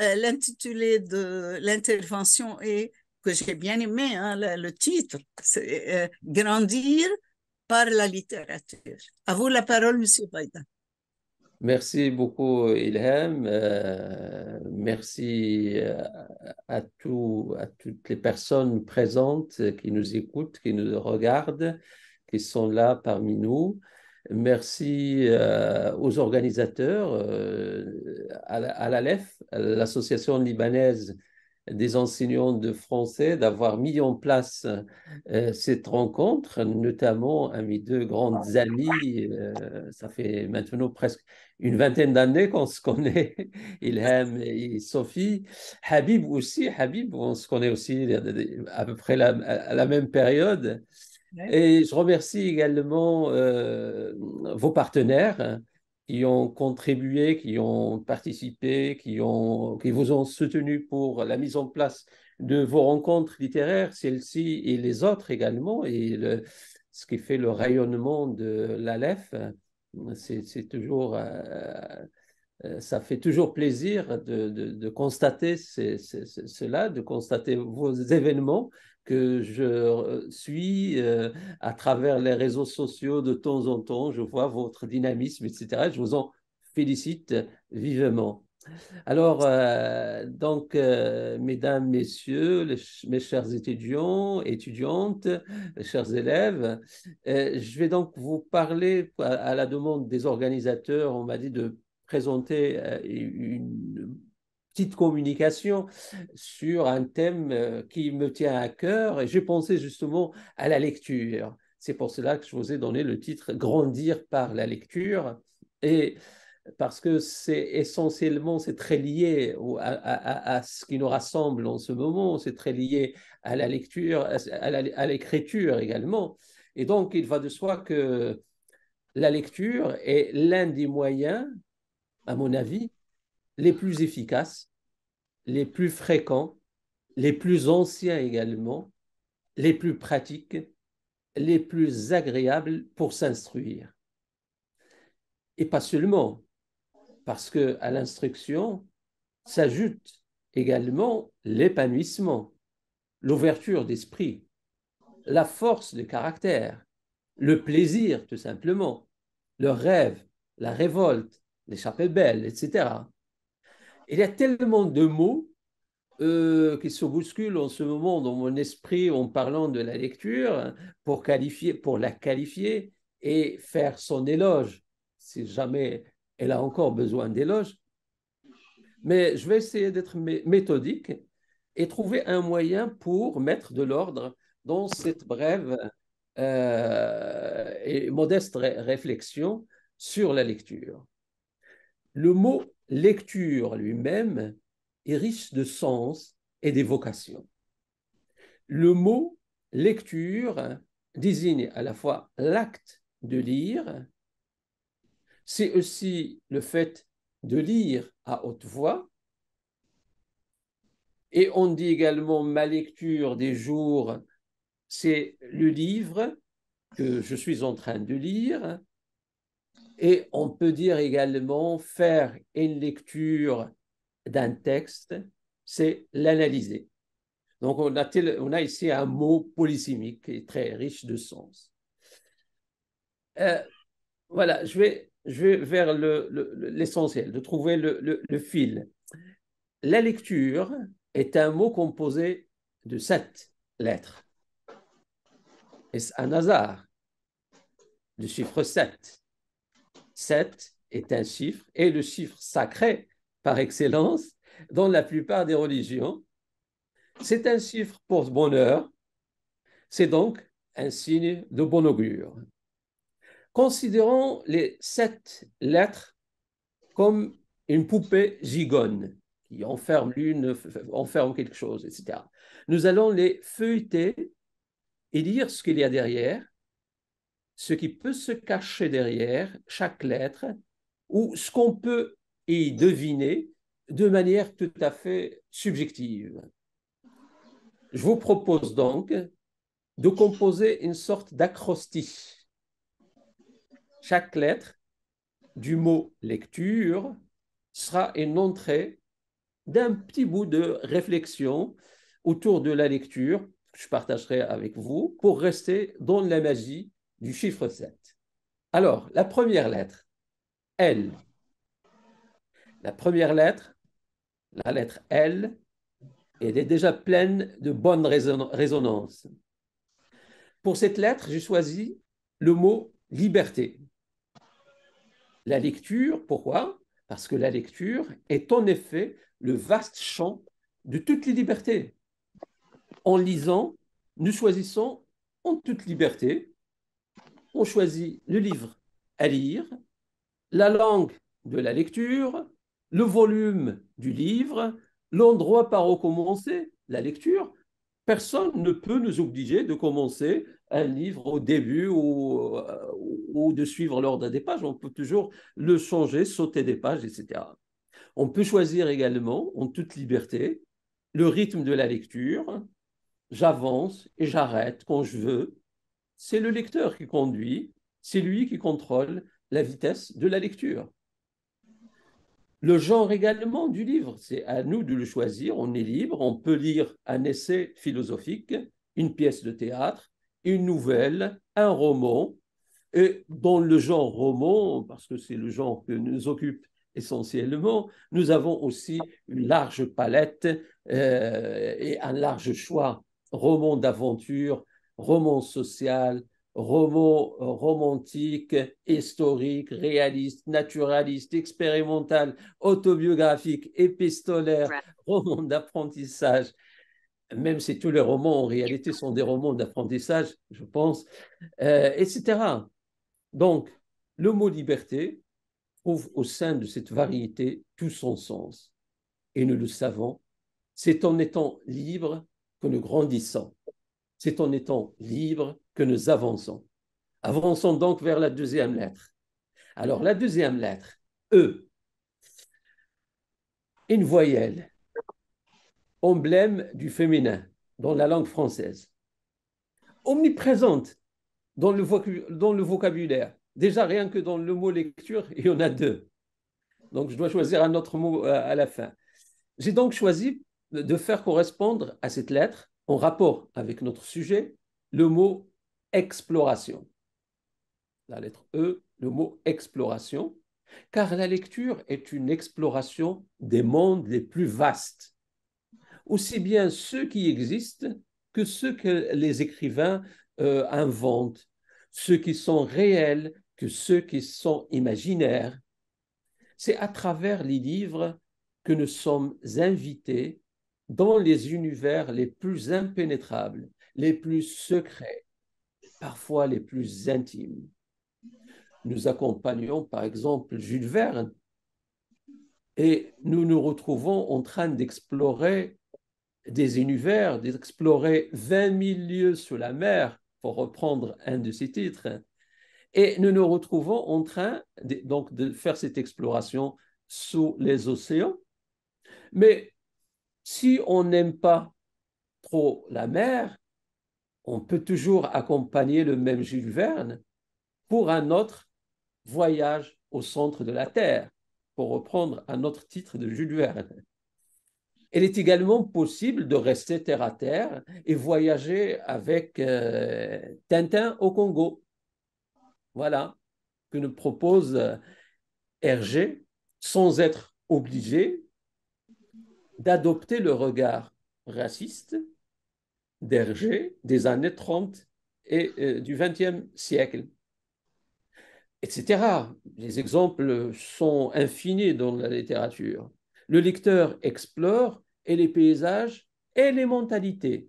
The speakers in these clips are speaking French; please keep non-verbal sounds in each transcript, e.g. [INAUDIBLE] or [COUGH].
Euh, l'intitulé de l'intervention est, que j'ai bien aimé, hein, le, titre, c'est euh, Grandir par la littérature. À vous la parole, Monsieur Biden. Merci beaucoup, Ilham. Euh, merci à, à toutes les personnes présentes qui nous écoutent, qui nous regardent, qui sont là parmi nous. Merci euh, aux organisateurs, euh, à l'ALEF, l'Association libanaise des enseignants de français, d'avoir mis en place euh, cette rencontre, notamment à mes deux grandes ah. amies. ça fait maintenant presque une vingtaine d'années qu'on se connaît, [LAUGHS] Ilham et Sophie. Habib aussi, Habib, on se connaît aussi à peu près à la même période. Et je remercie également euh, vos partenaires hein, qui ont contribué, qui ont participé, qui, ont, qui vous ont soutenu pour la mise en place de vos rencontres littéraires, celles-ci et les autres également, et ce qui fait le rayonnement de l'ALEF. Hein, c'est toujours, euh, euh, ça fait toujours plaisir de, constater cela, de constater vos événements que je euh, suis euh, à travers les réseaux sociaux de temps en temps. Je vois votre dynamisme, etc. Je vous en félicite vivement. Alors, euh, donc, mesdames, messieurs, mes chers étudiants, étudiantes, chers élèves, je vais donc vous parler à la demande des organisateurs. On m'a dit de présenter une petite communication sur un thème euh, qui me tient à cœur et j'ai pensé justement à la lecture. C'est pour cela que je vous ai donné le titre Grandir par la lecture et parce que c'est essentiellement, c'est très lié à, à, ce qui nous rassemble en ce moment, c'est très lié à la lecture, à l'écriture également. Et donc, il va de soi que la lecture est l'un des moyens, à mon avis, les plus efficaces, les plus fréquents, les plus anciens également, les plus pratiques, les plus agréables pour s'instruire. Et pas seulement, parce que à l'instruction s'ajoute également l'épanouissement, l'ouverture d'esprit, la force de caractère, le plaisir tout simplement, le rêve, la révolte, l'échappée belle, etc il y a tellement de mots euh, qui se bousculent en ce moment dans mon esprit en parlant de la lecture pour, qualifier, pour la qualifier et faire son éloge, si jamais elle a encore besoin d'éloge. Mais je vais essayer d'être méthodique et trouver un moyen pour mettre de l'ordre dans cette brève euh, et modeste réflexion sur la lecture. Le mot lecture lui-même est riche de sens et d'évocation. Le mot lecture désigne à la fois l'acte de lire, c'est aussi le fait de lire à haute voix, et on dit également ma lecture des jours, c'est le livre que je suis en train de lire, et on peut dire également faire une lecture d'un texte, c'est l'analyser. Donc on a, ici un mot polysémique et très riche de sens. Euh, voilà, je vais, je vais vers l'essentiel, le, de trouver le, le, fil. La lecture est un mot composé de sept lettres. Est-ce un hasard le chiffre 7 7 est un chiffre, et le chiffre sacré par excellence dans la plupart des religions. C'est un chiffre pour bonheur, c'est donc un signe de bon augure. Considérons les sept lettres comme une poupée gigone qui enferme l'une, enferme quelque chose, etc. Nous allons les feuilleter et lire ce qu'il y a derrière ce qui peut se cacher derrière chaque lettre ou ce qu'on peut y deviner de manière tout à fait subjective. Je vous propose donc de composer une sorte d'acrostiche. Chaque lettre du mot lecture sera une entrée d'un petit bout de réflexion autour de la lecture que je partagerai avec vous pour rester dans la magie du chiffre 7. Alors, la première lettre, L. La première lettre, la lettre L, elle est déjà pleine de bonnes résonances. Pour cette lettre, j'ai choisi le mot liberté. La lecture, pourquoi Parce que la lecture est en effet le vaste champ de toutes les libertés. En lisant, nous choisissons en toute liberté on choisit le livre à lire, la langue de la lecture, le volume du livre, l'endroit par où commencer la lecture. Personne ne peut nous obliger de commencer un livre au début ou, euh, de suivre l'ordre des pages. On peut toujours le changer, sauter des pages, etc. On peut choisir également, en toute liberté, le rythme de la lecture. J'avance et j'arrête quand je veux c'est le lecteur qui conduit, c'est lui qui contrôle la vitesse de la lecture. Le genre également du livre, c'est à nous de le choisir, on est libre, on peut lire un essai philosophique, une pièce de théâtre, une nouvelle, un roman, et dans le genre roman, parce que c'est le genre que nous occupe essentiellement, nous avons aussi une large palette euh, et un large choix. roman d'aventure, roman social, roman euh, romantique, historique, réaliste, naturaliste, expérimental, autobiographique, épistolaire, roman d'apprentissage. Même si tous les romans en réalité sont des romans d'apprentissage, je pense, euh, etc. Donc, le mot liberté trouve au sein de cette variété tout son sens. Et nous le savons, c'est en étant libre que nous grandissons. C'est en étant libre que nous avançons. Avançons donc vers la deuxième lettre. Alors, la deuxième lettre, E, une voyelle, emblème du féminin dans la langue française, omniprésente dans le, dans le vocabulaire. Déjà, rien que dans le mot lecture, il y en a deux. Donc, je dois choisir un autre mot euh, à la fin. J'ai donc choisi de faire correspondre à cette lettre en rapport avec notre sujet, le mot exploration. La lettre E, le mot exploration, car la lecture est une exploration des mondes les plus vastes, aussi bien ceux qui existent que ceux que les écrivains euh, inventent, ceux qui sont réels que ceux qui sont imaginaires. C'est à travers les livres que nous sommes invités dans les univers les plus impénétrables, les plus secrets, parfois les plus intimes. Nous accompagnons par exemple Jules Verne et nous nous retrouvons en train d'explorer des univers, d'explorer 20 000 lieux sous la mer, pour reprendre un de ses titres. Et nous nous retrouvons en train donc de faire cette exploration sous les océans. Mais si on n'aime pas trop la mer, on peut toujours accompagner le même Jules Verne pour un autre voyage au centre de la Terre, pour reprendre un autre titre de Jules Verne. Il est également possible de rester terre à terre et voyager avec euh, Tintin au Congo. Voilà, que nous propose euh, Hergé, sans être obligé d'adopter le regard raciste d'Hergé des années 30 et euh, du XXe siècle, etc. Les exemples sont infinis dans la littérature. Le lecteur explore et les paysages et les mentalités.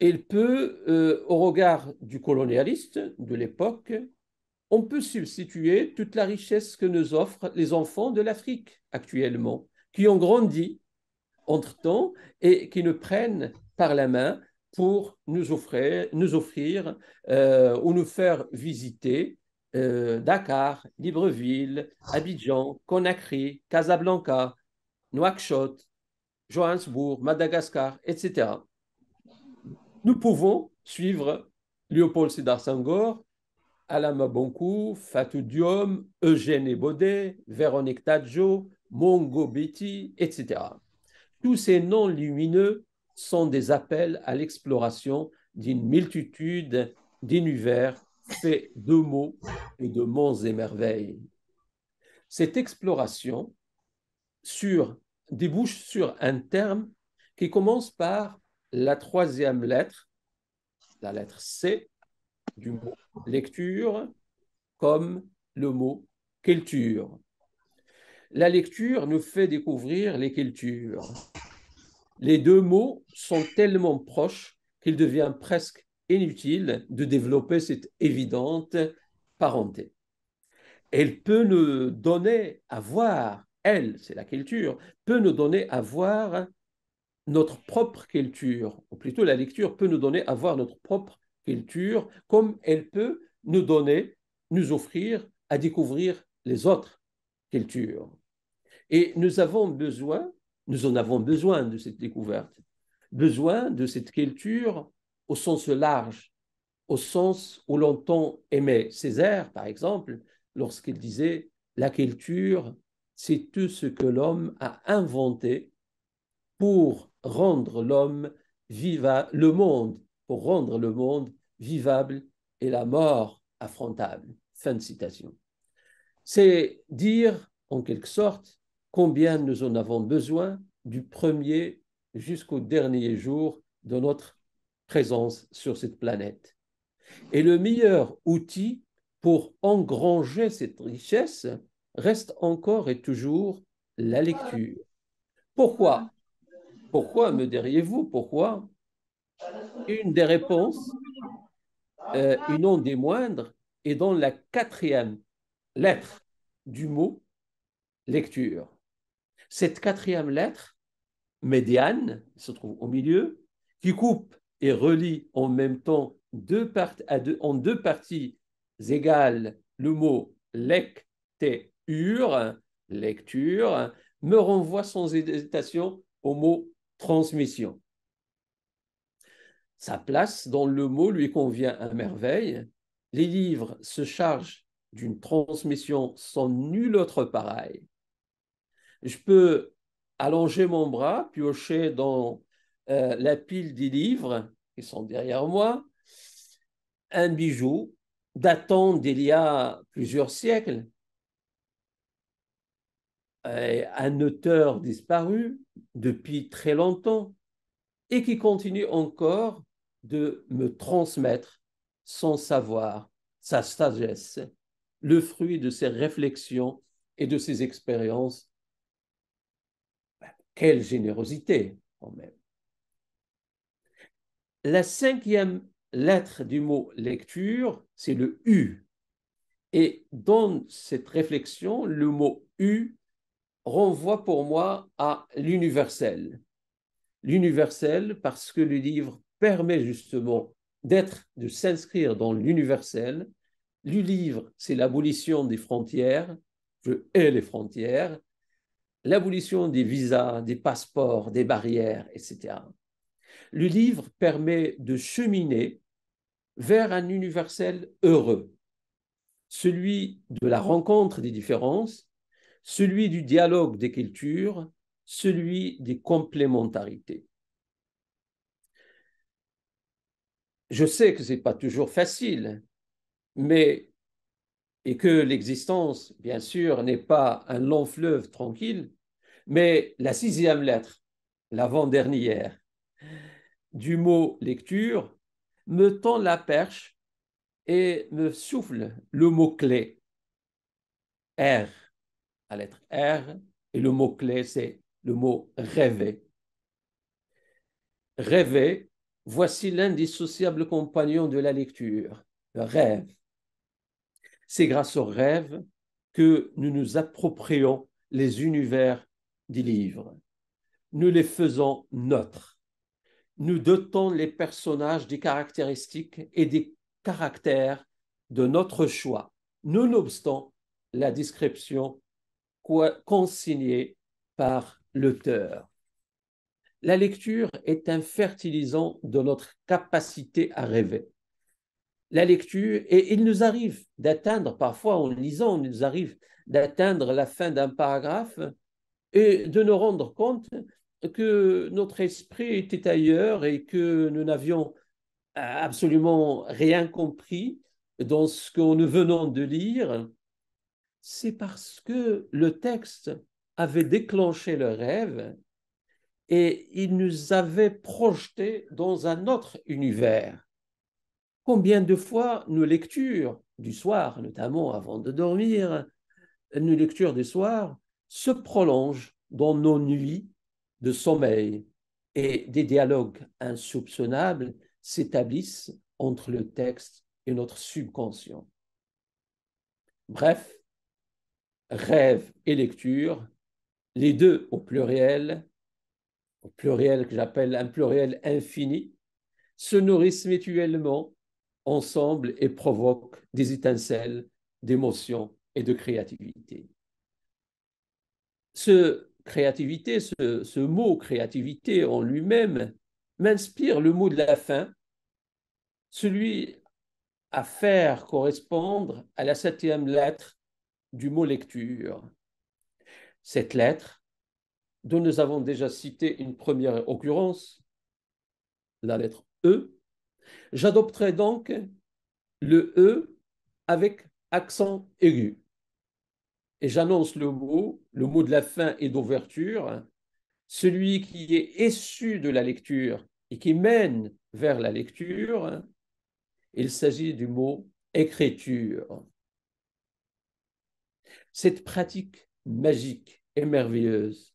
Il peut, euh, au regard du colonialiste de l'époque, on peut substituer toute la richesse que nous offrent les enfants de l'Afrique actuellement, qui ont grandi entre-temps et qui nous prennent par la main pour nous offrir, nous offrir euh, ou nous faire visiter euh, Dakar, Libreville, Abidjan, Conakry, Casablanca, Nouakchott, Johannesburg, Madagascar, etc. Nous pouvons suivre Léopold Sédar Senghor, Alama Bonkou, Fatou Diom, Eugène Ebodé, Véronique Tadjo, Mongobeti, etc. Tous ces noms lumineux sont des appels à l'exploration d'une multitude d'univers faits de mots et de monts et merveilles. Cette exploration sur, débouche sur un terme qui commence par la troisième lettre, la lettre C du mot lecture, comme le mot culture. La lecture nous fait découvrir les cultures. Les deux mots sont tellement proches qu'il devient presque inutile de développer cette évidente parenté. Elle peut nous donner à voir, elle, c'est la culture, peut nous donner à voir notre propre culture, ou plutôt la lecture peut nous donner à voir notre propre culture, comme elle peut nous donner, nous offrir à découvrir les autres cultures. Et nous avons besoin, nous en avons besoin de cette découverte, besoin de cette culture au sens large, au sens où l'on aimait Césaire, par exemple, lorsqu'il disait la culture, c'est tout ce que l'homme a inventé pour rendre l'homme vivable, le monde, pour rendre le monde vivable et la mort affrontable. Fin de citation. C'est dire, en quelque sorte, combien nous en avons besoin du premier jusqu'au dernier jour de notre présence sur cette planète. Et le meilleur outil pour engranger cette richesse reste encore et toujours la lecture. Pourquoi Pourquoi me diriez-vous Pourquoi Une des réponses, euh, une des moindres, est dans la quatrième lettre du mot lecture. Cette quatrième lettre, médiane, se trouve au milieu, qui coupe et relie en même temps deux en deux parties égales le mot lecture, lecture, me renvoie sans hésitation au mot transmission. Sa place dans le mot lui convient à merveille. Les livres se chargent d'une transmission sans nul autre pareil je peux allonger mon bras, piocher dans euh, la pile des livres qui sont derrière moi, un bijou datant d'il y a plusieurs siècles, un auteur disparu depuis très longtemps et qui continue encore de me transmettre son savoir, sa sagesse, le fruit de ses réflexions et de ses expériences quelle générosité, quand même. La cinquième lettre du mot lecture, c'est le U. Et dans cette réflexion, le mot U renvoie pour moi à l'universel. L'universel parce que le livre permet justement d'être, de s'inscrire dans l'universel. Le livre, c'est l'abolition des frontières. Je hais les frontières l'abolition des visas, des passeports, des barrières, etc. Le livre permet de cheminer vers un universel heureux, celui de la rencontre des différences, celui du dialogue des cultures, celui des complémentarités. Je sais que ce n'est pas toujours facile, mais et que l'existence, bien sûr, n'est pas un long fleuve tranquille, mais la sixième lettre, l'avant-dernière, du mot lecture, me tend la perche et me souffle le mot-clé R, la lettre R, et le mot-clé, c'est le mot rêver. Rêver, voici l'indissociable compagnon de la lecture, le rêve. C'est grâce aux rêves que nous nous approprions les univers du livre. Nous les faisons nôtres. Nous dotons les personnages des caractéristiques et des caractères de notre choix, nonobstant la description consignée par l'auteur. La lecture est un fertilisant de notre capacité à rêver la lecture, et il nous arrive d'atteindre, parfois en lisant, il nous arrive d'atteindre la fin d'un paragraphe et de nous rendre compte que notre esprit était ailleurs et que nous n'avions absolument rien compris dans ce que nous venons de lire, c'est parce que le texte avait déclenché le rêve et il nous avait projeté dans un autre univers. Combien de fois nos lectures du soir, notamment avant de dormir, nos lectures du soir se prolongent dans nos nuits de sommeil et des dialogues insoupçonnables s'établissent entre le texte et notre subconscient. Bref, rêve et lecture, les deux au pluriel, au pluriel que j'appelle un pluriel infini, se nourrissent mutuellement ensemble et provoque des étincelles d'émotion et de créativité. Ce créativité, ce mot créativité en lui-même m'inspire le mot de la fin, celui à faire correspondre à la septième lettre du mot lecture. Cette lettre, dont nous avons déjà cité une première occurrence, la lettre E, J'adopterai donc le E avec accent aigu. Et j'annonce le mot, le mot de la fin et d'ouverture, celui qui est issu de la lecture et qui mène vers la lecture. Il s'agit du mot écriture. Cette pratique magique et merveilleuse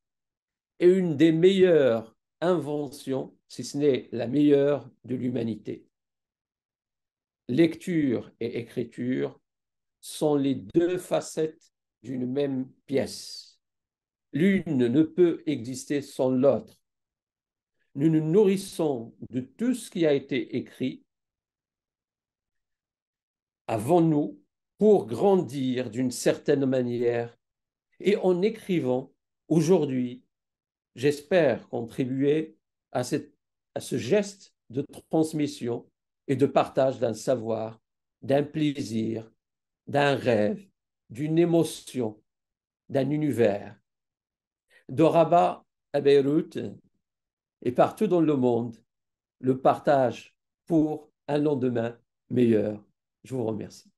est une des meilleures invention, si ce n'est la meilleure de l'humanité. Lecture et écriture sont les deux facettes d'une même pièce. L'une ne peut exister sans l'autre. Nous nous nourrissons de tout ce qui a été écrit avant nous pour grandir d'une certaine manière. Et en écrivant aujourd'hui, j'espère, contribuer à, ce geste de transmission et de partage d'un savoir, d'un plaisir, d'un rêve, d'une émotion, d'un univers. De à Beyrouth et partout dans le monde, le partage pour un lendemain meilleur. Je vous remercie.